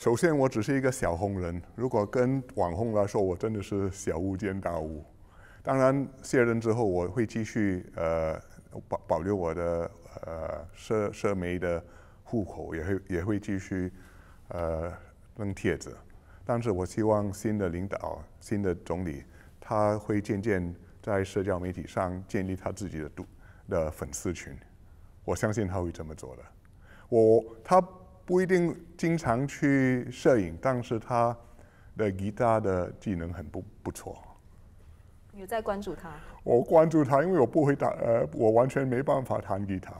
首先，我只是一个小红人。如果跟网红来说，我真的是小巫见大巫。当然，卸任之后，我会继续呃保保留我的呃社社媒的户口，也会也会继续呃扔帖子。但是我希望新的领导、新的总理，他会渐渐在社交媒体上建立他自己的的粉丝群。我相信他会这么做的。我他不一定。经常去摄影，但是他的吉他的技能很不不错。有在关注他？我关注他，因为我不会弹，呃，我完全没办法弹吉他。